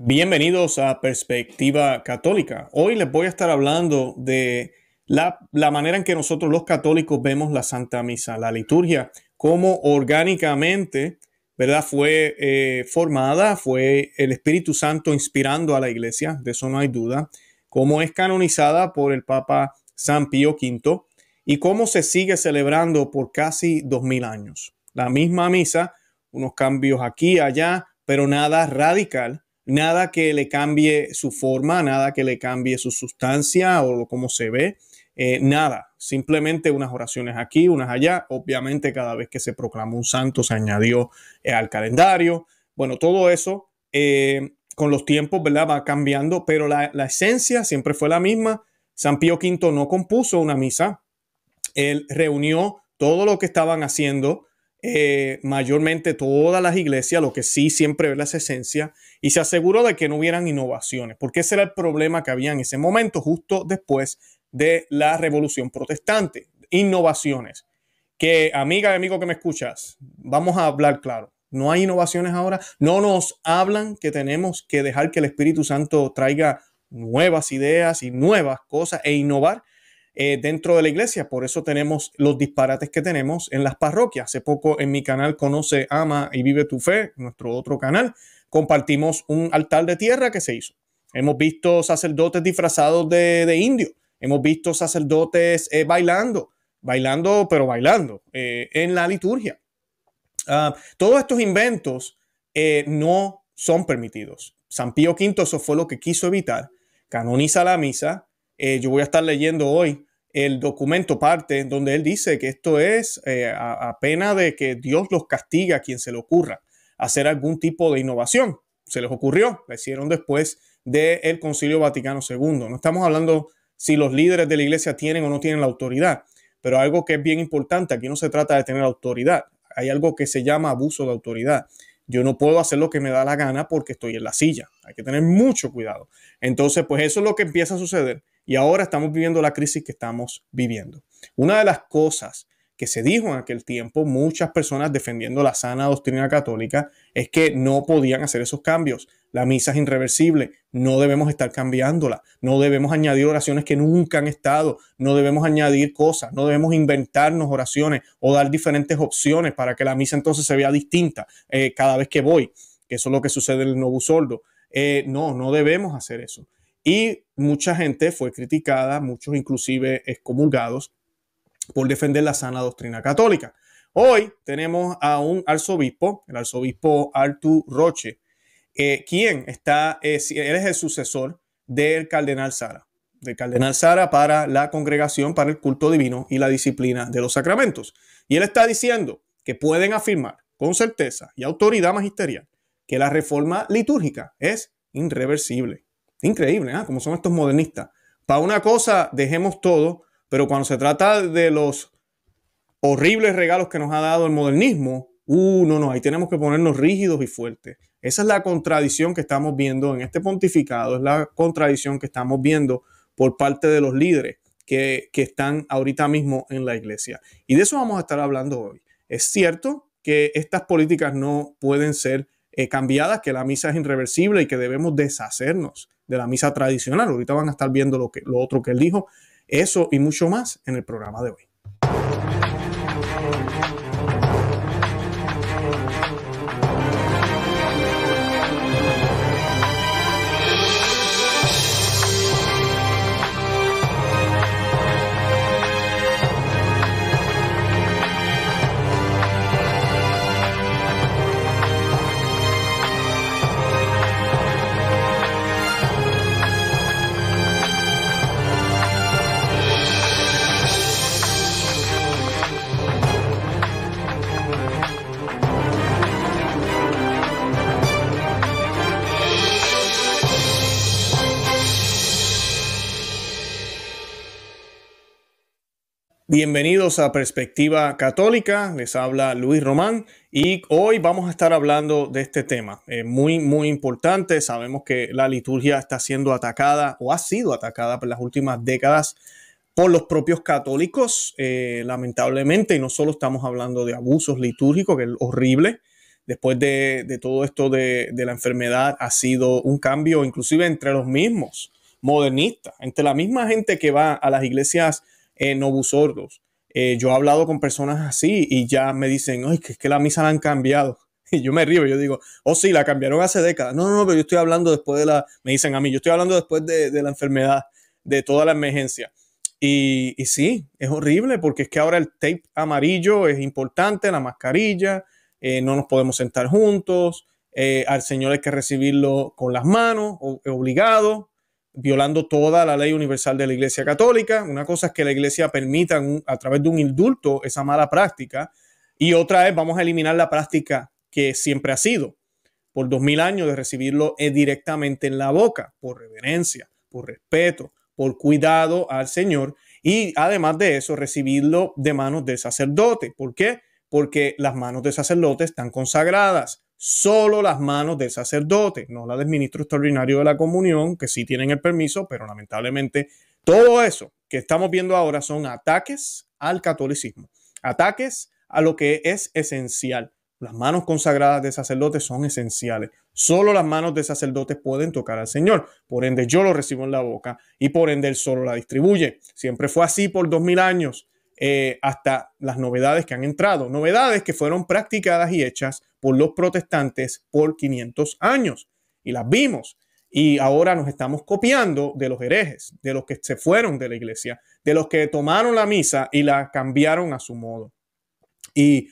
Bienvenidos a Perspectiva Católica. Hoy les voy a estar hablando de la, manera en que nosotros los católicos vemos la Santa Misa, la liturgia, cómo orgánicamente, ¿verdad? Fue eh, formada, fue el Espíritu Santo inspirando a la iglesia, de eso no hay duda, cómo es canonizada por el Papa San Pío V y cómo se sigue celebrando por casi 2000 años. La misma misa, unos cambios aquí, allá, pero nada radical nada que le cambie su forma, nada que le cambie su sustancia o cómo se ve, eh, nada, simplemente unas oraciones aquí, unas allá. Obviamente cada vez que se proclamó un santo se añadió eh, al calendario. Bueno, todo eso eh, con los tiempos, ¿verdad? Va cambiando, pero la, la, esencia siempre fue la misma. San Pío V no compuso una misa, él reunió todo lo que estaban haciendo eh, mayormente todas las iglesias, lo que sí siempre ve la esencia y se aseguró de que no hubieran innovaciones, porque ese era el problema que había en ese momento, justo después de la revolución protestante. Innovaciones. Que, amiga y amigo que me escuchas, vamos a hablar claro. No hay innovaciones ahora. No nos hablan que tenemos que dejar que el Espíritu Santo traiga nuevas ideas y nuevas cosas e innovar eh, dentro de la iglesia. Por eso tenemos los disparates que tenemos en las parroquias. Hace poco en mi canal Conoce, Ama y Vive tu Fe, nuestro otro canal, compartimos un altar de tierra que se hizo. Hemos visto sacerdotes disfrazados de, indio. Hemos visto sacerdotes eh, bailando, bailando, pero bailando eh, en la liturgia. Ah, todos estos inventos no son permitidos. San Pío V eso fue lo que quiso evitar. Canoniza la misa. yo voy a estar leyendo hoy el documento parte en donde él dice que esto es eh, a, pena de que Dios los castiga a quien se le ocurra hacer algún tipo de innovación. Se les ocurrió, la hicieron después del Concilio Vaticano II. No estamos hablando si los líderes de la iglesia tienen o no tienen la autoridad, pero algo que es bien importante, aquí no se trata de tener autoridad, hay algo que se llama abuso de autoridad. Yo no puedo hacer lo que me da la gana porque estoy en la silla. Hay que tener mucho cuidado. Entonces, pues eso es lo que empieza a suceder y ahora estamos viviendo la crisis que estamos viviendo. Una de las cosas que se dijo en aquel tiempo, muchas personas defendiendo la sana doctrina católica, es que no podían hacer esos cambios. La misa es irreversible, no debemos estar cambiándola, no debemos añadir oraciones que nunca han estado, no debemos añadir cosas, no debemos inventarnos oraciones o dar diferentes opciones para que la misa entonces se vea distinta eh, cada vez que voy, que eso es lo que sucede en el Nuevo eh, no, no debemos hacer eso. Y mucha gente fue criticada, muchos inclusive excomulgados, por defender la sana doctrina católica. Hoy tenemos a un arzobispo, el arzobispo Artur Roche, eh, quien está, eh, él es el sucesor del cardenal Sara, del cardenal Sara para la congregación para el culto divino y la disciplina de los sacramentos. Y él está diciendo que pueden afirmar con certeza y autoridad magisterial que la reforma litúrgica es irreversible. Increíble, ¿eh? Como son estos modernistas. Para una cosa, dejemos todo, pero cuando se trata de los horribles regalos que nos ha dado el modernismo, uh, no, no, ahí tenemos que ponernos rígidos y fuertes. Esa es la contradicción que estamos viendo en este pontificado, es la contradicción que estamos viendo por parte de los líderes que, que están ahorita mismo en la iglesia. Y de eso vamos a estar hablando hoy. Es cierto que estas políticas no pueden ser eh, cambiadas, que la misa es irreversible y que debemos deshacernos de la misa tradicional. Ahorita van a estar viendo lo, que, lo otro que él dijo, eso y mucho más en el programa de hoy. Bienvenidos a Perspectiva Católica, les habla Luis Román y hoy vamos a estar hablando de este tema, eh, muy, muy importante. Sabemos que la liturgia está siendo atacada o ha sido atacada por las últimas décadas por los propios católicos, eh, lamentablemente, y no solo estamos hablando de abusos litúrgicos, que es horrible. Después de, todo esto de, de la enfermedad ha sido un cambio inclusive entre los mismos modernistas, entre la misma gente que va a las iglesias eh, sordos eh, yo he hablado con personas así y ya me dicen, ay, que es que la misa la han cambiado. Y yo me río, yo digo, oh sí, la cambiaron hace décadas. No, no, no, pero yo estoy hablando después de la, me dicen a mí, yo estoy hablando después de, la enfermedad, de toda la emergencia. Y, y, sí, es horrible porque es que ahora el tape amarillo es importante, la mascarilla, eh, no nos podemos sentar juntos, eh, al Señor hay que recibirlo con las manos, obligado, violando toda la ley universal de la Iglesia Católica. Una cosa es que la Iglesia permita a través de un indulto esa mala práctica y otra es vamos a eliminar la práctica que siempre ha sido por dos mil años de recibirlo eh, directamente en la boca, por reverencia, por respeto, por cuidado al Señor y además de eso recibirlo de manos del sacerdote. ¿Por qué? Porque las manos de sacerdote están consagradas, solo las manos del sacerdote, no la del ministro extraordinario de la comunión, que sí tienen el permiso, pero lamentablemente todo eso que estamos viendo ahora son ataques al catolicismo, ataques a lo que es esencial. Las manos consagradas de sacerdotes son esenciales. Solo las manos de sacerdotes pueden tocar al Señor. Por ende, yo lo recibo en la boca y por ende, Él solo la distribuye. Siempre fue así por dos mil años, eh, hasta las novedades que han entrado. Novedades que fueron practicadas y hechas por los protestantes por 500 años. Y las vimos. Y ahora nos estamos copiando de los herejes, de los que se fueron de la iglesia, de los que tomaron la misa y la cambiaron a su modo. Y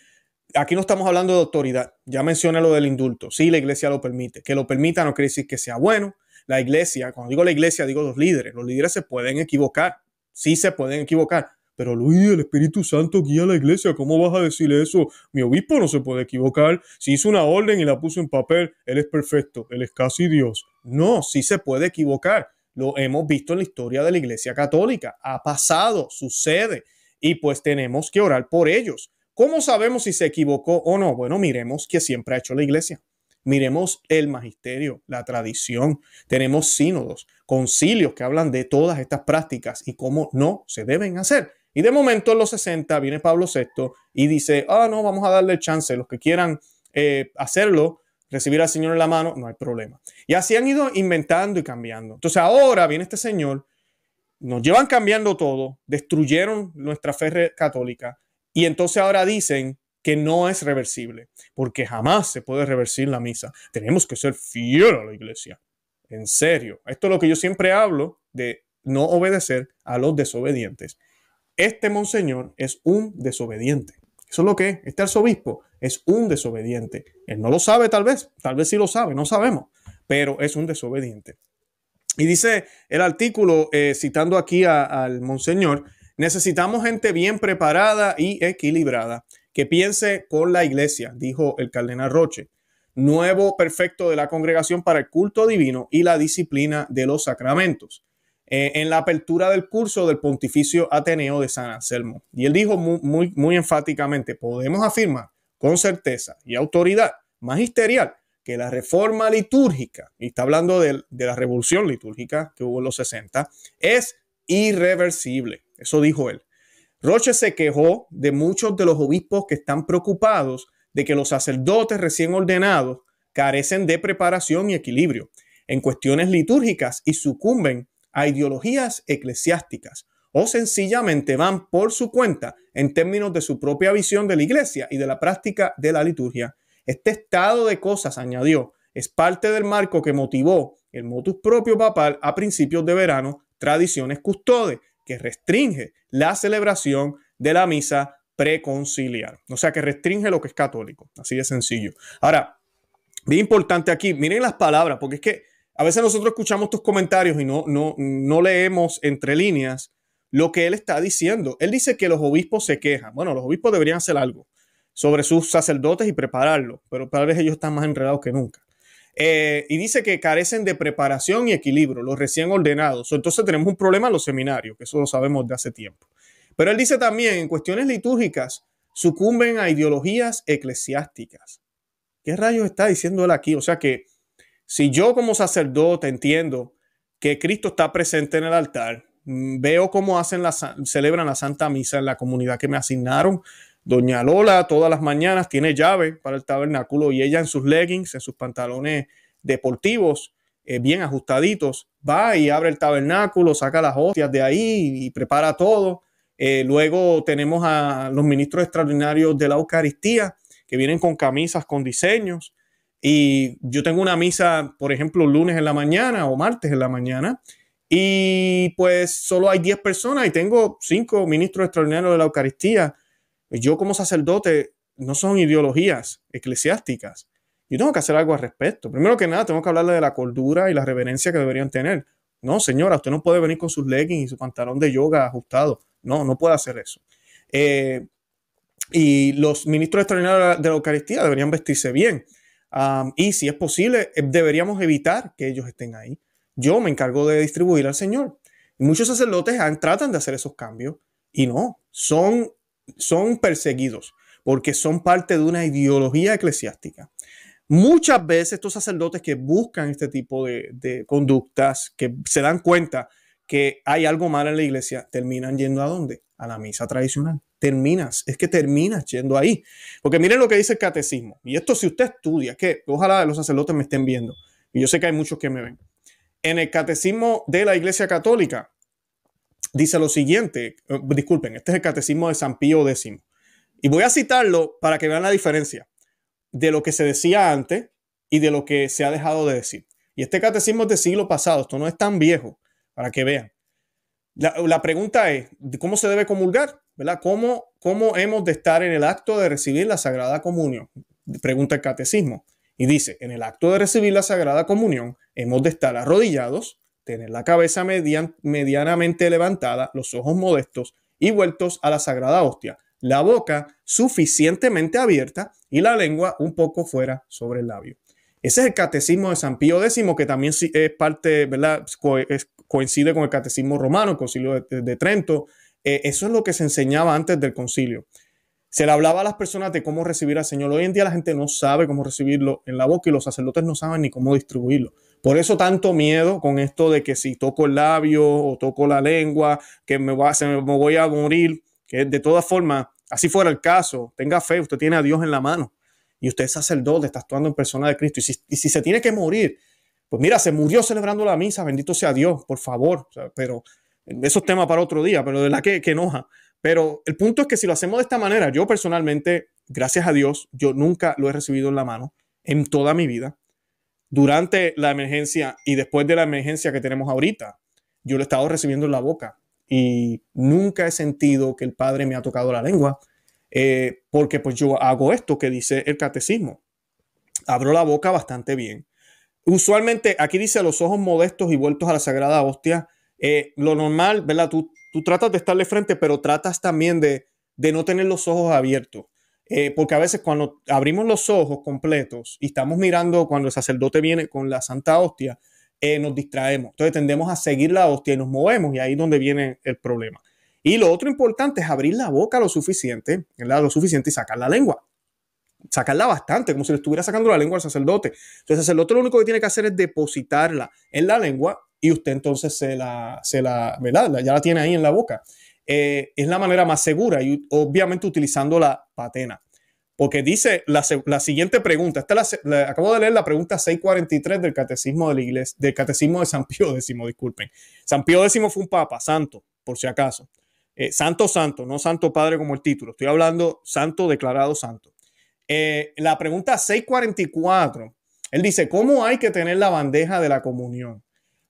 aquí no estamos hablando de autoridad. Ya mencioné lo del indulto. Si la iglesia lo permite. Que lo permita no quiere decir que sea bueno. La iglesia, cuando digo la iglesia, digo los líderes. Los líderes se pueden equivocar. Sí se pueden equivocar. Pero Luis, el Espíritu Santo guía a la iglesia, ¿cómo vas a decirle eso? Mi obispo no se puede equivocar. Si hizo una orden y la puso en papel, él es perfecto, él es casi Dios. No, sí se puede equivocar. Lo hemos visto en la historia de la iglesia católica. Ha pasado, sucede. Y pues tenemos que orar por ellos. ¿Cómo sabemos si se equivocó o no? Bueno, miremos qué siempre ha hecho la iglesia. Miremos el magisterio, la tradición. Tenemos sínodos, concilios que hablan de todas estas prácticas y cómo no se deben hacer. Y de momento en los 60 viene Pablo VI y dice, ah, no, vamos a darle el chance, los que quieran eh, hacerlo, recibir al Señor en la mano, no hay problema. Y así han ido inventando y cambiando. Entonces ahora viene este Señor, nos llevan cambiando todo, destruyeron nuestra fe católica y entonces ahora dicen que no es reversible, porque jamás se puede reversir la misa. Tenemos que ser fieles a la iglesia. En serio, esto es lo que yo siempre hablo de no obedecer a los desobedientes. Este monseñor es un desobediente. Eso es lo que es. Este arzobispo es un desobediente. Él no lo sabe tal vez, tal vez sí lo sabe, no sabemos, pero es un desobediente. Y dice el artículo, eh, citando aquí al monseñor, necesitamos gente bien preparada y equilibrada, que piense con la iglesia, dijo el cardenal Roche, nuevo perfecto de la congregación para el culto divino y la disciplina de los sacramentos. Eh, en la apertura del curso del Pontificio Ateneo de San Anselmo. Y él dijo muy, muy, enfáticamente, podemos afirmar con certeza y autoridad magisterial que la reforma litúrgica, y está hablando de, de, la revolución litúrgica que hubo en los 60, es irreversible. Eso dijo él. Roche se quejó de muchos de los obispos que están preocupados de que los sacerdotes recién ordenados carecen de preparación y equilibrio en cuestiones litúrgicas y sucumben a ideologías eclesiásticas o sencillamente van por su cuenta en términos de su propia visión de la iglesia y de la práctica de la liturgia. Este estado de cosas, añadió, es parte del marco que motivó el motus propio papal a principios de verano, tradiciones custodes que restringe la celebración de la misa preconciliar. O sea, que restringe lo que es católico. Así de sencillo. Ahora, bien importante aquí, miren las palabras, porque es que a veces nosotros escuchamos tus comentarios y no, no, no leemos entre líneas lo que él está diciendo. Él dice que los obispos se quejan. Bueno, los obispos deberían hacer algo sobre sus sacerdotes y prepararlos, pero tal vez ellos están más enredados que nunca. Eh, y dice que carecen de preparación y equilibrio, los recién ordenados. Entonces tenemos un problema en los seminarios, que eso lo sabemos de hace tiempo. Pero él dice también, en cuestiones litúrgicas, sucumben a ideologías eclesiásticas. ¿Qué rayos está diciendo él aquí? O sea que si yo como sacerdote entiendo que Cristo está presente en el altar, mm, veo cómo hacen la, celebran la Santa Misa en la comunidad que me asignaron. Doña Lola todas las mañanas tiene llave para el tabernáculo y ella en sus leggings, en sus pantalones deportivos, eh, bien ajustaditos, va y abre el tabernáculo, saca las hostias de ahí y prepara todo. Eh, luego tenemos a los ministros extraordinarios de la Eucaristía que vienen con camisas, con diseños. Y yo tengo una misa, por ejemplo, lunes en la mañana o martes en la mañana, y pues solo hay 10 personas y tengo 5 ministros extraordinarios de la Eucaristía. Yo como sacerdote no son ideologías eclesiásticas. Yo tengo que hacer algo al respecto. Primero que nada, tengo que hablarle de la cordura y la reverencia que deberían tener. No, señora, usted no puede venir con sus leggings y su pantalón de yoga ajustado. No, no puede hacer eso. Eh, y los ministros extraordinarios de la Eucaristía deberían vestirse bien y si es posible, eh, deberíamos evitar que ellos estén ahí. Yo me encargo de distribuir al Señor. muchos sacerdotes han, tratan de hacer esos cambios y no, son, son perseguidos porque son parte de una ideología eclesiástica. Muchas veces estos sacerdotes que buscan este tipo de, de conductas, que se dan cuenta que hay algo mal en la iglesia, terminan yendo a dónde? A la misa tradicional terminas, es que terminas yendo ahí. Porque miren lo que dice el catecismo. Y esto si usted estudia, que ojalá los sacerdotes me estén viendo. Y yo sé que hay muchos que me ven. En el catecismo de la Iglesia Católica dice lo siguiente, eh, disculpen, este es el catecismo de San Pío X. Y voy a citarlo para que vean la diferencia de lo que se decía antes y de lo que se ha dejado de decir. Y este catecismo es del siglo pasado, esto no es tan viejo, para que vean. la pregunta es, ¿cómo se debe comulgar? ¿verdad? ¿Cómo, hemos de estar en el acto de recibir la Sagrada Comunión? Pregunta el catecismo. Y dice, en el acto de recibir la Sagrada Comunión, hemos de estar arrodillados, tener la cabeza medianamente levantada, los ojos modestos y vueltos a la Sagrada Hostia, la boca suficientemente abierta y la lengua un poco fuera sobre el labio. Ese es el catecismo de San Pío X, que también es parte, ¿verdad? coincide con el catecismo romano, el concilio de Trento, eh, eso es lo que se enseñaba antes del concilio. Se le hablaba a las personas de cómo recibir al Señor. Hoy en día la gente no sabe cómo recibirlo en la boca y los sacerdotes no saben ni cómo distribuirlo. Por eso tanto miedo con esto de que si toco el labio o toco la lengua, que me, va, se me, voy a morir, que de todas formas, así fuera el caso, tenga fe, usted tiene a Dios en la mano y usted es sacerdote, está actuando en persona de Cristo. Y si, se tiene que morir, pues mira, se murió celebrando la misa, bendito sea Dios, por favor. pero esos temas para otro día, pero de la que, que enoja. Pero el punto es que si lo hacemos de esta manera, yo personalmente, gracias a Dios, yo nunca lo he recibido en la mano en toda mi vida. Durante la emergencia y después de la emergencia que tenemos ahorita, yo lo he estado recibiendo en la boca y nunca he sentido que el Padre me ha tocado la lengua, eh, porque pues yo hago esto que dice el catecismo. Abro la boca bastante bien. Usualmente aquí dice los ojos modestos y vueltos a la sagrada hostia eh, lo normal, ¿verdad? Tú, tú tratas de estarle frente, pero tratas también de, no tener los ojos abiertos. Eh, porque a veces cuando abrimos los ojos completos y estamos mirando cuando el sacerdote viene con la santa hostia, eh, nos distraemos. Entonces tendemos a seguir la hostia y nos movemos y ahí es donde viene el problema. Y lo otro importante es abrir la boca lo suficiente, ¿verdad? lo suficiente y sacar la lengua. Sacarla bastante, como si le estuviera sacando la lengua al sacerdote. Entonces el sacerdote lo único que tiene que hacer es depositarla en la lengua y usted entonces se la, se la ¿verdad? Ya la tiene ahí en la boca. Eh, es la manera más segura y obviamente utilizando la patena. Porque dice la, siguiente pregunta, esta la, acabo de leer la pregunta 643 del Catecismo de la Iglesia, del Catecismo de San Pío X, disculpen. San Pío X fue un papa, santo, por si acaso. Eh, santo, santo, no santo padre como el título, estoy hablando santo declarado santo. Eh, la pregunta 644, él dice, ¿cómo hay que tener la bandeja de la comunión?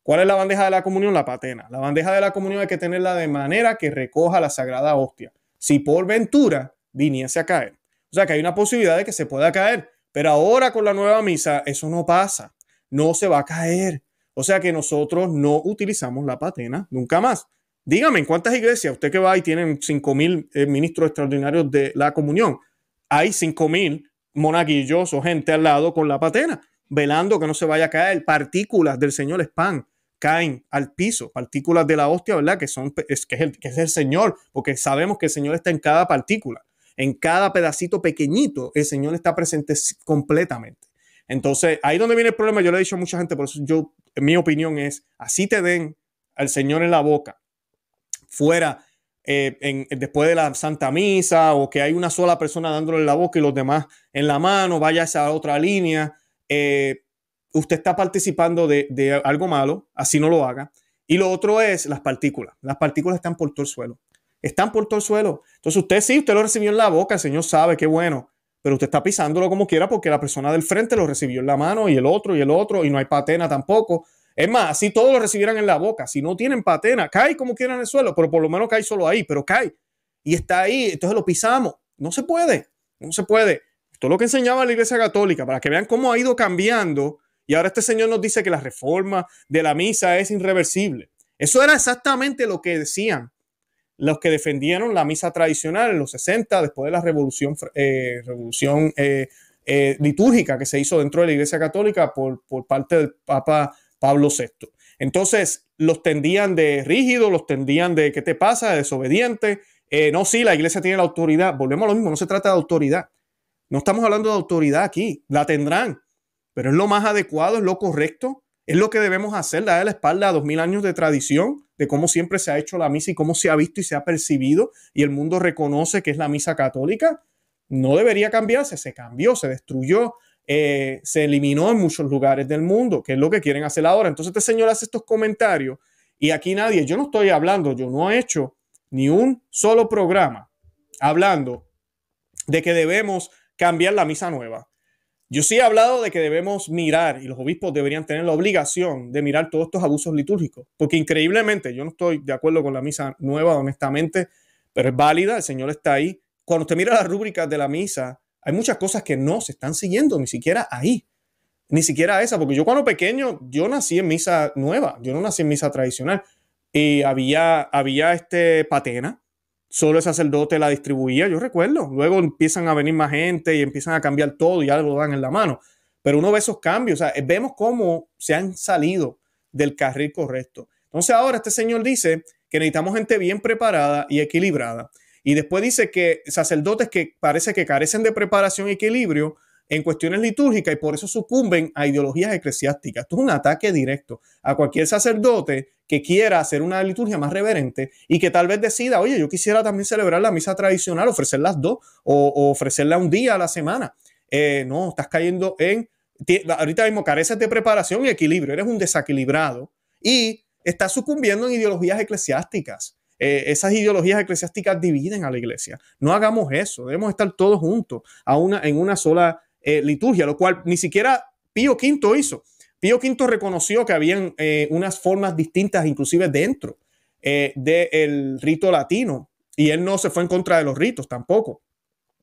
¿Cuál es la bandeja de la comunión? La patena. La bandeja de la comunión hay que tenerla de manera que recoja la sagrada hostia. Si por ventura viniese a caer. O sea que hay una posibilidad de que se pueda caer. Pero ahora con la nueva misa, eso no pasa. No se va a caer. O sea que nosotros no utilizamos la patena nunca más. Dígame, ¿en cuántas iglesias usted que va y tienen 5.000 eh, ministros extraordinarios de la comunión? Hay 5.000 monaguillos o gente al lado con la patena, velando que no se vaya a caer. Partículas del Señor pan caen al piso, partículas de la hostia, ¿verdad? Que, son, es, que, es el, que es el Señor, porque sabemos que el Señor está en cada partícula, en cada pedacito pequeñito, el Señor está presente completamente. Entonces, ahí donde viene el problema, yo le he dicho a mucha gente, por eso yo, mi opinión es, así te den al Señor en la boca, fuera, eh, después de la Santa Misa, o que hay una sola persona dándole en la boca y los demás en la mano, vaya a esa otra línea. Eh, usted está participando de, algo malo, así no lo haga. Y lo otro es las partículas. Las partículas están por todo el suelo. Están por todo el suelo. Entonces usted sí, usted lo recibió en la boca, el Señor sabe, qué bueno. Pero usted está pisándolo como quiera porque la persona del frente lo recibió en la mano y el otro y el otro y no hay patena tampoco. Es más, si todos lo recibieran en la boca, si no tienen patena, cae como quieran en el suelo, pero por lo menos cae solo ahí, pero cae. Y está ahí, entonces lo pisamos. No se puede, no se puede. Esto es lo que enseñaba la Iglesia Católica, para que vean cómo ha ido cambiando y ahora este señor nos dice que la reforma de la misa es irreversible. Eso era exactamente lo que decían los que defendieron la misa tradicional en los 60, después de la revolución, eh, revolución eh, eh, litúrgica que se hizo dentro de la Iglesia Católica por, parte del Papa Pablo VI. Entonces, los tendían de rígido, los tendían de ¿qué te pasa? desobediente. no, sí, la Iglesia tiene la autoridad. Volvemos a lo mismo, no se trata de autoridad. No estamos hablando de autoridad aquí, la tendrán, pero es lo más adecuado, es lo correcto, es lo que debemos hacer, darle la espalda a dos mil años de tradición, de cómo siempre se ha hecho la misa y cómo se ha visto y se ha percibido, y el mundo reconoce que es la misa católica. No debería cambiarse, se cambió, se destruyó, eh, se eliminó en muchos lugares del mundo, que es lo que quieren hacer ahora. Entonces este señor hace estos comentarios y aquí nadie, yo no estoy hablando, yo no he hecho ni un solo programa hablando de que debemos cambiar la misa nueva yo sí he hablado de que debemos mirar, y los obispos deberían tener la obligación de mirar todos estos abusos litúrgicos, porque increíblemente, yo no estoy de acuerdo con la misa nueva, honestamente, pero es válida, el Señor está ahí. Cuando usted mira las rúbricas de la misa, hay muchas cosas que no se están siguiendo, ni siquiera ahí, ni siquiera esa, porque yo cuando pequeño, yo nací en misa nueva, yo no nací en misa tradicional, y había, había este patena, solo el sacerdote la distribuía, yo recuerdo. Luego empiezan a venir más gente y empiezan a cambiar todo y algo dan en la mano. Pero uno ve esos cambios, o sea, vemos cómo se han salido del carril correcto. Entonces ahora este señor dice que necesitamos gente bien preparada y equilibrada. Y después dice que sacerdotes que parece que carecen de preparación y equilibrio en cuestiones litúrgicas y por eso sucumben a ideologías eclesiásticas. Esto es un ataque directo a cualquier sacerdote que quiera hacer una liturgia más reverente y que tal vez decida, oye, yo quisiera también celebrar la misa tradicional, ofrecer las dos o, ofrecerla un día a la semana. Eh, no, estás cayendo en, ahorita mismo careces de preparación y equilibrio, eres un desequilibrado y estás sucumbiendo en ideologías eclesiásticas. Eh, esas ideologías eclesiásticas dividen a la iglesia. No hagamos eso, debemos estar todos juntos a una, en una sola eh, liturgia, lo cual ni siquiera Pío V hizo. Pío V reconoció que habían eh, unas formas distintas, inclusive dentro eh, del rito latino, y él no se fue en contra de los ritos tampoco.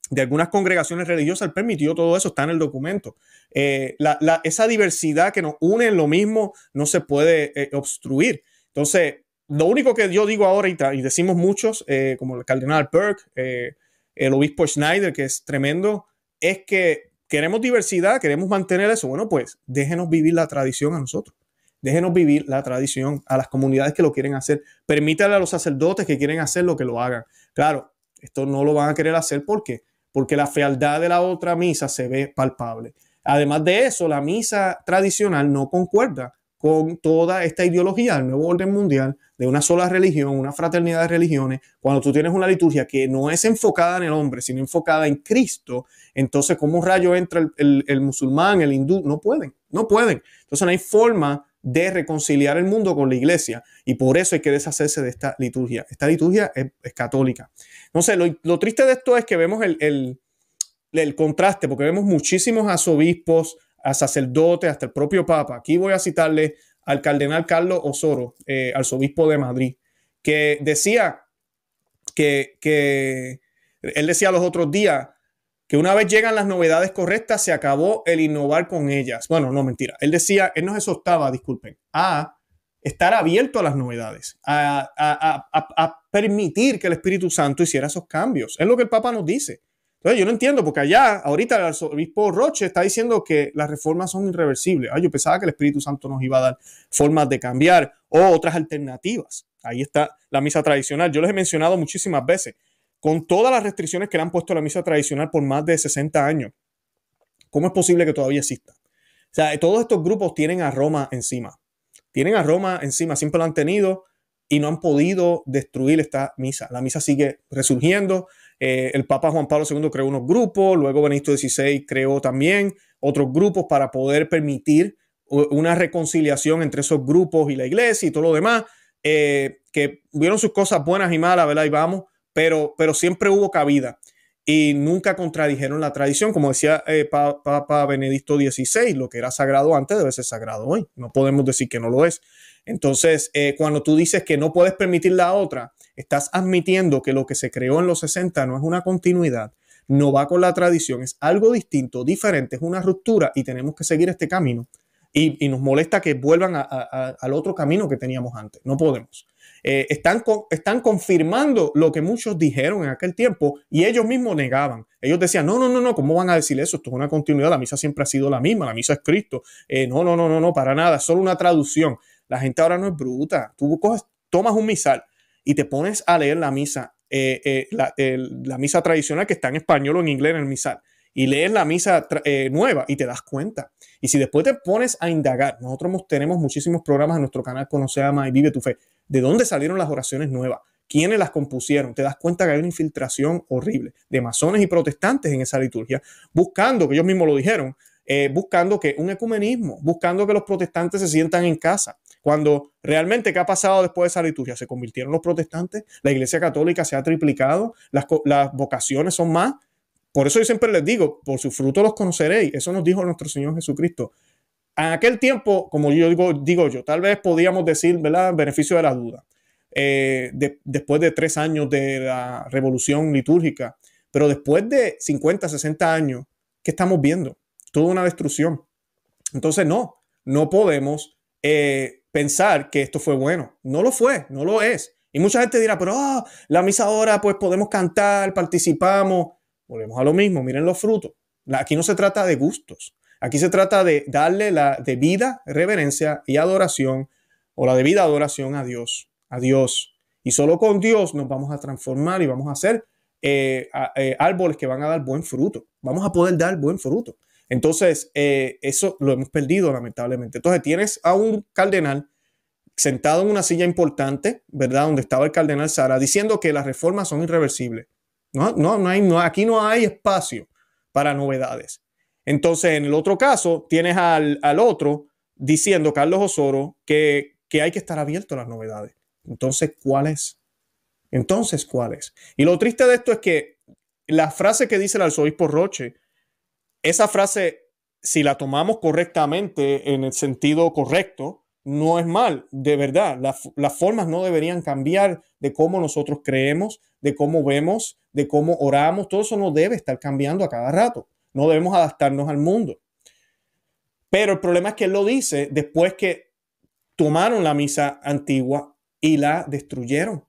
De algunas congregaciones religiosas, él permitió todo eso, está en el documento. Eh, esa diversidad que nos une en lo mismo no se puede obstruir. Entonces, lo único que yo digo ahora, y, y decimos muchos, como el cardenal Burke, el obispo Schneider, que es tremendo, es que queremos diversidad, queremos mantener eso. Bueno, pues déjenos vivir la tradición a nosotros. Déjenos vivir la tradición a las comunidades que lo quieren hacer. Permítanle a los sacerdotes que quieren hacer lo que lo hagan. Claro, esto no lo van a querer hacer porque porque la fealdad de la otra misa se ve palpable. Además de eso, la misa tradicional no concuerda con toda esta ideología del nuevo orden mundial una sola religión, una fraternidad de religiones, cuando tú tienes una liturgia que no es enfocada en el hombre, sino enfocada en Cristo, entonces ¿cómo rayo entra el, musulmán, el hindú? No pueden, no pueden. Entonces no hay forma de reconciliar el mundo con la iglesia. Y por eso hay que deshacerse de esta liturgia. Esta liturgia es, católica. Entonces, lo, lo, triste de esto es que vemos el, contraste, porque vemos muchísimos arzobispos, a sacerdotes, hasta el propio Papa. Aquí voy a citarle al cardenal Carlos Osoro, eh, arzobispo de Madrid, que decía que, él decía los otros días que una vez llegan las novedades correctas, se acabó el innovar con ellas. Bueno, no, mentira. Él decía, él nos exhortaba, disculpen, a estar abierto a las novedades, a, permitir que el Espíritu Santo hiciera esos cambios. Es lo que el Papa nos dice. Entonces, yo no entiendo, porque allá, ahorita el obispo Roche está diciendo que las reformas son irreversibles. Ay, ah, yo pensaba que el Espíritu Santo nos iba a dar formas de cambiar o otras alternativas. Ahí está la misa tradicional. Yo les he mencionado muchísimas veces, con todas las restricciones que le han puesto a la misa tradicional por más de 60 años, ¿cómo es posible que todavía exista? O sea, todos estos grupos tienen a Roma encima. Tienen a Roma encima, siempre lo han tenido y no han podido destruir esta misa. La misa sigue resurgiendo, eh, el Papa Juan Pablo II creó unos grupos, luego Benedicto XVI creó también otros grupos para poder permitir una reconciliación entre esos grupos y la iglesia y todo lo demás, eh, que vieron sus cosas buenas y malas, ¿verdad? Y vamos, pero, pero siempre hubo cabida y nunca contradijeron la tradición, como decía eh, Papa Benedicto XVI, lo que era sagrado antes debe ser sagrado hoy, no podemos decir que no lo es. Entonces, cuando tú dices que no puedes permitir la otra, Estás admitiendo que lo que se creó en los 60 no es una continuidad, no va con la tradición, es algo distinto, diferente, es una ruptura y tenemos que seguir este camino. Y, nos molesta que vuelvan al otro camino que teníamos antes. No podemos. Eh, están, están confirmando lo que muchos dijeron en aquel tiempo y ellos mismos negaban. Ellos decían, no, no, no, no, ¿cómo van a decir eso? Esto es una continuidad, la misa siempre ha sido la misma, la misa es Cristo. Eh, no, no, no, no, no, para nada, solo una traducción. La gente ahora no es bruta. Tú tomas un misal, y te pones a leer la misa, eh, eh, la, misa tradicional que está en español o en inglés en el misal, y lees la misa eh, nueva y te das cuenta. Y si después te pones a indagar, nosotros tenemos muchísimos programas en nuestro canal Conoce, Ama y Vive tu Fe, de dónde salieron las oraciones nuevas, quiénes las compusieron. Te das cuenta que hay una infiltración horrible de masones y protestantes en esa liturgia, buscando, que ellos mismos lo dijeron, buscando que un ecumenismo, buscando que los protestantes se sientan en casa, cuando realmente, ¿qué ha pasado después de esa liturgia? Se convirtieron los protestantes, la iglesia católica se ha triplicado, las, vocaciones son más. Por eso yo siempre les digo, por sus fruto los conoceréis. Eso nos dijo nuestro Señor Jesucristo. En aquel tiempo, como yo digo, yo, tal vez podíamos decir, ¿verdad?, beneficio de la duda, eh, después de tres años de la revolución litúrgica, pero después de 50, 60 años, ¿qué estamos viendo? Toda una destrucción. Entonces, no, no podemos eh, pensar que esto fue bueno. No lo fue, no lo es. Y mucha gente dirá, pero ah, la misa ahora, pues podemos cantar, participamos. Volvemos a lo mismo, miren los frutos. Aquí no se trata de gustos. Aquí se trata de darle la debida reverencia y adoración o la debida adoración a Dios, a Dios. Y solo con Dios nos vamos a transformar y vamos a hacer eh, eh, árboles que van a dar buen fruto. Vamos a poder dar buen fruto. Entonces, eh, eso lo hemos perdido lamentablemente. Entonces, tienes a un cardenal sentado en una silla importante, ¿verdad? Donde estaba el cardenal Sara, diciendo que las reformas son irreversibles. No, no, no hay, aquí no hay espacio para novedades. Entonces, en el otro caso, tienes al, otro diciendo, Carlos Osoro, que, que hay que estar abierto a las novedades. Entonces, ¿cuál es? Entonces, ¿cuál es? Y lo triste de esto es que la frase que dice el arzobispo Roche esa frase, si la tomamos correctamente, en el sentido correcto, no es mal, de verdad. las formas no deberían cambiar de cómo nosotros creemos, de cómo vemos, de cómo oramos. Todo eso no debe estar cambiando a cada rato. No debemos adaptarnos al mundo. Pero el problema es que él lo dice después que tomaron la misa antigua y la destruyeron.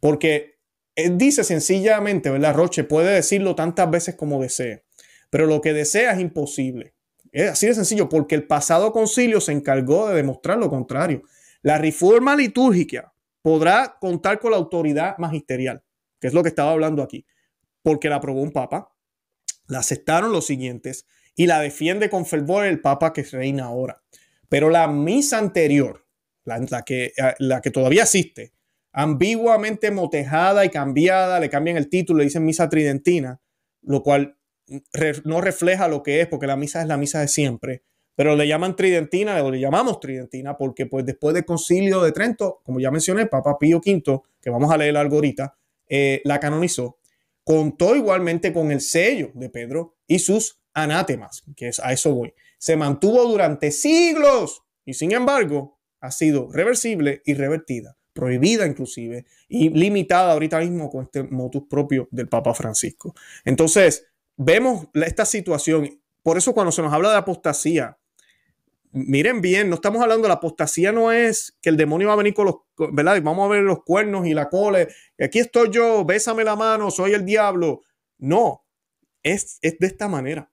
Porque él eh, dice sencillamente, ¿verdad? Roche puede decirlo tantas veces como desee pero lo que desea es imposible. Es así de sencillo, porque el pasado concilio se encargó de demostrar lo contrario. La reforma litúrgica podrá contar con la autoridad magisterial, que es lo que estaba hablando aquí, porque la aprobó un papa, la aceptaron los siguientes y la defiende con fervor el papa que reina ahora. Pero la misa anterior, la, que, eh, la que todavía existe, ambiguamente motejada y cambiada, le cambian el título, le dicen misa tridentina, lo cual no refleja lo que es, porque la misa es la misa de siempre. Pero le llaman tridentina o le llamamos tridentina porque pues después del concilio de Trento, como ya mencioné, Papa Pío V, que vamos a leer algo ahorita, eh, la canonizó. Contó igualmente con el sello de Pedro y sus anátemas, que es, a eso voy. Se mantuvo durante siglos y sin embargo ha sido reversible y revertida prohibida inclusive y limitada ahorita mismo con este motus propio del Papa Francisco. Entonces, vemos esta situación. Por eso cuando se nos habla de apostasía, miren bien, no estamos hablando de la apostasía, no es que el demonio va a venir con los, ¿verdad? Y vamos a ver los cuernos y la cola. Aquí estoy yo, bésame la mano, soy el diablo. No, es, es de esta manera.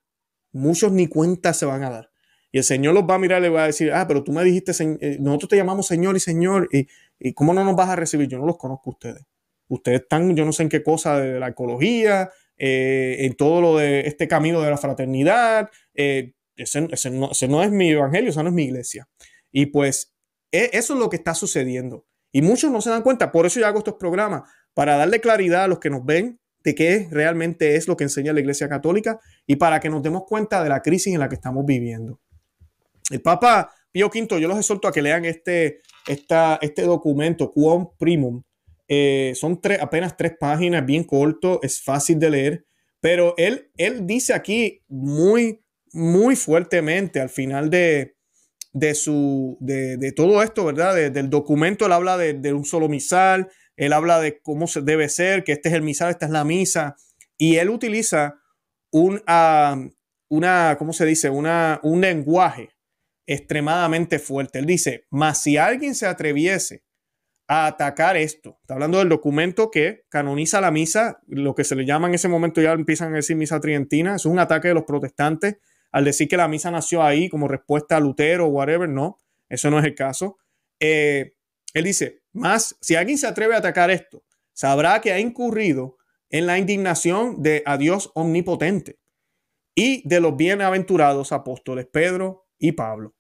Muchos ni cuenta se van a dar. Y el Señor los va a mirar y le va a decir, ah, pero tú me dijiste, eh, nosotros te llamamos Señor y Señor, y, y ¿cómo no nos vas a recibir? Yo no los conozco a ustedes. Ustedes están, yo no sé en qué cosa de la ecología, eh, en todo lo de este camino de la fraternidad. Eh, ese, no, es mi evangelio, esa no es mi iglesia. Y pues e, eso es lo que está sucediendo. Y muchos no se dan cuenta, por eso yo hago estos programas, para darle claridad a los que nos ven de qué realmente es lo que enseña la Iglesia Católica y para que nos demos cuenta de la crisis en la que estamos viviendo. El Papa Pío V, yo los exhorto a que lean este, este documento, quom Primum, eh, son apenas tres páginas, bien corto, es fácil de leer, pero él, él dice aquí muy, muy fuertemente al final de, de, su, de, de todo esto, ¿verdad? del documento, él habla de, un solo misal, él habla de cómo se debe ser, que este es el misal, esta es la misa, y él utiliza un, ah, una, ¿cómo se dice? Una, un lenguaje extremadamente fuerte. Él dice, más si alguien se atreviese a atacar esto. Está hablando del documento que canoniza la misa, lo que se le llama en ese momento ya empiezan a decir misa trientina, es un ataque de los protestantes al decir que la misa nació ahí como respuesta a Lutero o whatever, no, eso no es el caso. Eh, él dice, más, si alguien se atreve a atacar esto, sabrá que ha incurrido en la indignación de a Dios omnipotente y de los bienaventurados apóstoles Pedro y Pablo.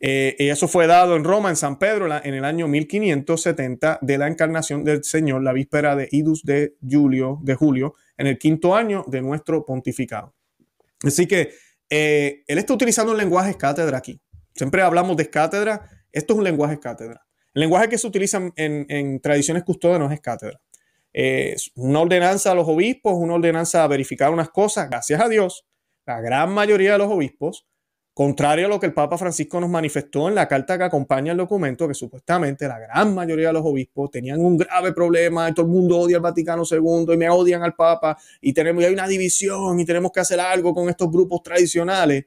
Eh, y eso fue dado en Roma, en San Pedro, en el año 1570 de la encarnación del Señor, la víspera de Idus de Julio, de Julio, en el quinto año de nuestro pontificado. Así que eh, él está utilizando un lenguaje cátedra aquí. Siempre hablamos de cátedra. Esto es un lenguaje cátedra. El lenguaje que se utiliza en, en tradiciones custodianas es cátedra. es una ordenanza a los obispos, una ordenanza a verificar unas cosas. Gracias a Dios, la gran mayoría de los obispos Contrario a lo que el Papa Francisco nos manifestó en la carta que acompaña el documento, que supuestamente la gran mayoría de los obispos tenían un grave problema, todo el mundo odia al Vaticano II y me odian al Papa, y tenemos hay una división y tenemos que hacer algo con estos grupos tradicionales,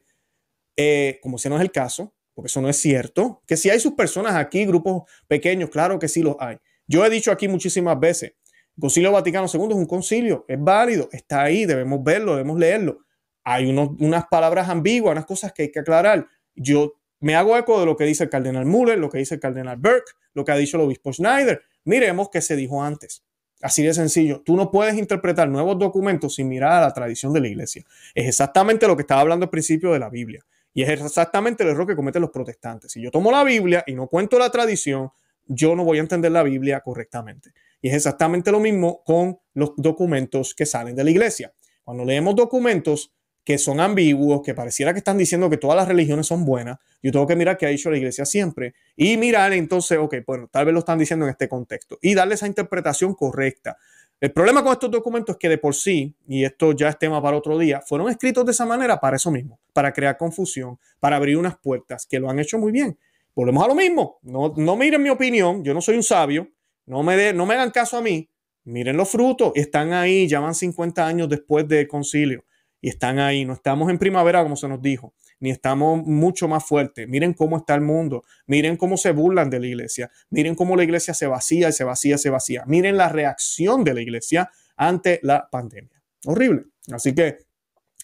eh, como si no es el caso, porque eso no es cierto, que si hay sus personas aquí, grupos pequeños, claro que sí los hay. Yo he dicho aquí muchísimas veces, el Concilio Vaticano II es un concilio, es válido, está ahí, debemos verlo, debemos leerlo hay unas palabras ambiguas, unas cosas que hay que aclarar. Yo me hago eco de lo que dice el cardenal Muller, lo que dice el cardenal Burke, lo que ha dicho el obispo Schneider. Miremos qué se dijo antes. Así de sencillo. Tú no puedes interpretar nuevos documentos sin mirar a la tradición de la iglesia. Es exactamente lo que estaba hablando al principio de la Biblia. Y es exactamente el error que cometen los protestantes. Si yo tomo la Biblia y no cuento la tradición, yo no voy a entender la Biblia correctamente. Y es exactamente lo mismo con los documentos que salen de la iglesia. Cuando leemos documentos, que son ambiguos, que pareciera que están diciendo que todas las religiones son buenas, yo tengo que mirar qué ha hecho la iglesia siempre y mirar entonces, ok, bueno, tal vez lo están diciendo en este contexto y darle esa interpretación correcta. El problema con estos documentos es que de por sí, y esto ya es tema para otro día, fueron escritos de esa manera para eso mismo, para crear confusión, para abrir unas puertas, que lo han hecho muy bien. Volvemos a lo mismo, no, miren mi opinión, yo no soy un sabio, no me, de, no me hagan caso a mí, miren los frutos, están ahí, ya van 50 años después del concilio y están ahí. No estamos en primavera como se nos dijo, ni estamos mucho más fuertes. Miren cómo está el mundo, miren cómo se burlan de la iglesia, miren cómo la iglesia se vacía y se vacía, se vacía. Miren la reacción de la iglesia ante la pandemia. Horrible. Así que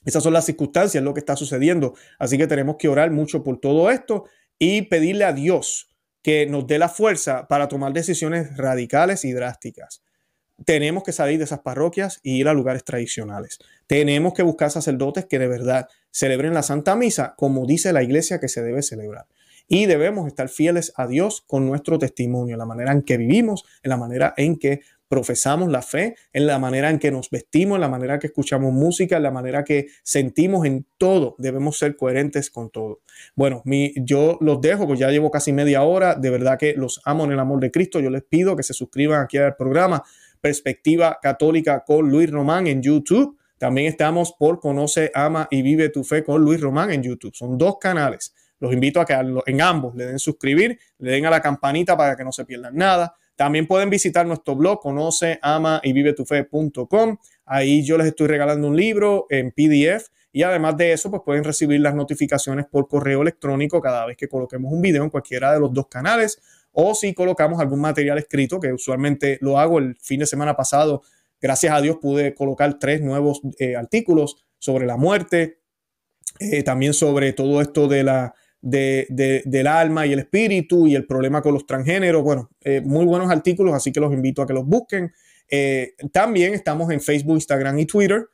esas son las circunstancias, lo que está sucediendo. Así que tenemos que orar mucho por todo esto y pedirle a Dios que nos dé la fuerza para tomar decisiones radicales y drásticas tenemos que salir de esas parroquias y ir a lugares tradicionales. Tenemos que buscar sacerdotes que de verdad celebren la Santa Misa como dice la iglesia que se debe celebrar. Y debemos estar fieles a Dios con nuestro testimonio, en la manera en que vivimos, en la manera en que profesamos la fe, en la manera en que nos vestimos, en la manera que escuchamos música, en la manera que sentimos en todo. Debemos ser coherentes con todo. Bueno, yo los dejo, pues ya llevo casi media hora. De verdad que los amo en el amor de Cristo. Yo les pido que se suscriban aquí al programa Perspectiva Católica con Luis Román en YouTube. También estamos por Conoce, Ama y Vive tu Fe con Luis Román en YouTube. Son dos canales. Los invito a que en ambos le den suscribir, le den a la campanita para que no se pierdan nada. También pueden visitar nuestro blog conoce, ama y vive tu fe.com. Ahí yo les estoy regalando un libro en PDF y además de eso, pues pueden recibir las notificaciones por correo electrónico cada vez que coloquemos un video en cualquiera de los dos canales o si colocamos algún material escrito, que usualmente lo hago el fin de semana pasado. Gracias a Dios pude colocar tres nuevos eh, artículos sobre la muerte, eh, también sobre todo esto de la, del alma y el espíritu y el problema con los transgéneros. Bueno, eh, muy buenos artículos, así que los invito a que los busquen. también estamos en Facebook, Instagram y Twitter.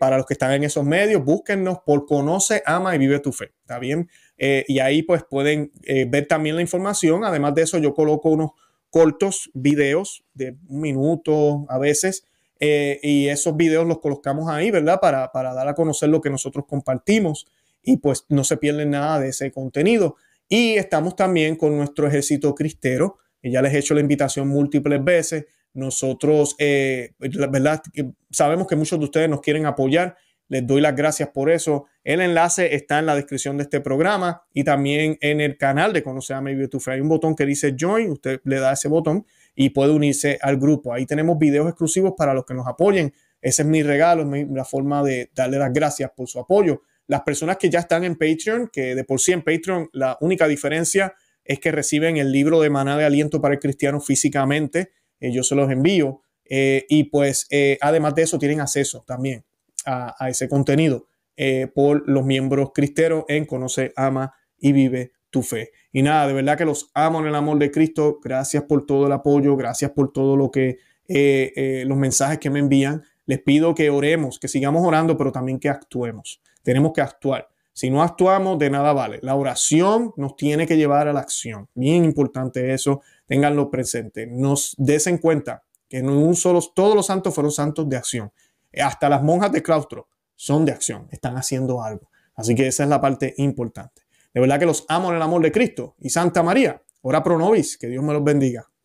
para los que están en esos medios, búsquennos por Conoce, Ama y Vive tu Fe. ¿Está bien? Eh, y ahí pues pueden eh, ver también la información. Además de eso, yo coloco unos cortos videos de un minuto a veces eh, y esos videos los colocamos ahí, ¿verdad? Para, para, dar a conocer lo que nosotros compartimos y pues no se pierde nada de ese contenido. Y estamos también con nuestro ejército cristero, ya les he hecho la invitación múltiples veces. Nosotros, ¿verdad? Sabemos que muchos de ustedes nos quieren apoyar les doy las gracias por eso. El enlace está en la descripción de este programa y también en el canal de Conoce a Maybe Tu Hay un botón que dice Join, usted le da ese botón y puede unirse al grupo. Ahí tenemos videos exclusivos para los que nos apoyen. Ese es mi regalo, mi, la forma de darle las gracias por su apoyo. Las personas que ya están en Patreon, que de por sí en Patreon la única diferencia es que reciben el libro de Maná de Aliento para el Cristiano físicamente, eh, yo se los envío. Eh, y pues eh, además de eso tienen acceso también a, ese contenido eh, por los miembros cristeros en Conoce, Ama y Vive tu Fe. Y nada, de verdad que los amo en el amor de Cristo. Gracias por todo el apoyo, gracias por todo lo que eh, eh, los mensajes que me envían. Les pido que oremos, que sigamos orando, pero también que actuemos. Tenemos que actuar. Si no actuamos, de nada vale. La oración nos tiene que llevar a la acción. Bien importante eso, ténganlo presente. Nos des en cuenta que no un solo, todos los santos fueron santos de acción hasta las monjas de claustro son de acción, están haciendo algo. Así que esa es la parte importante. De verdad que los amo en el amor de Cristo y Santa María. Ora pro nobis, que Dios me los bendiga.